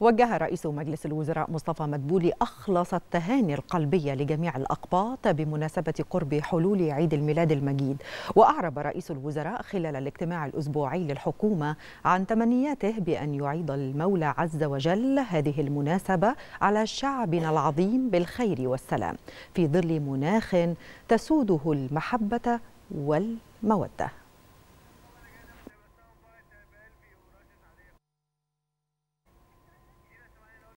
وجه رئيس مجلس الوزراء مصطفى مدبولي أخلص التهاني القلبية لجميع الأقباط بمناسبة قرب حلول عيد الميلاد المجيد وأعرب رئيس الوزراء خلال الاجتماع الأسبوعي للحكومة عن تمنياته بأن يعيد المولى عز وجل هذه المناسبة على شعبنا العظيم بالخير والسلام في ظل مناخ تسوده المحبة والموده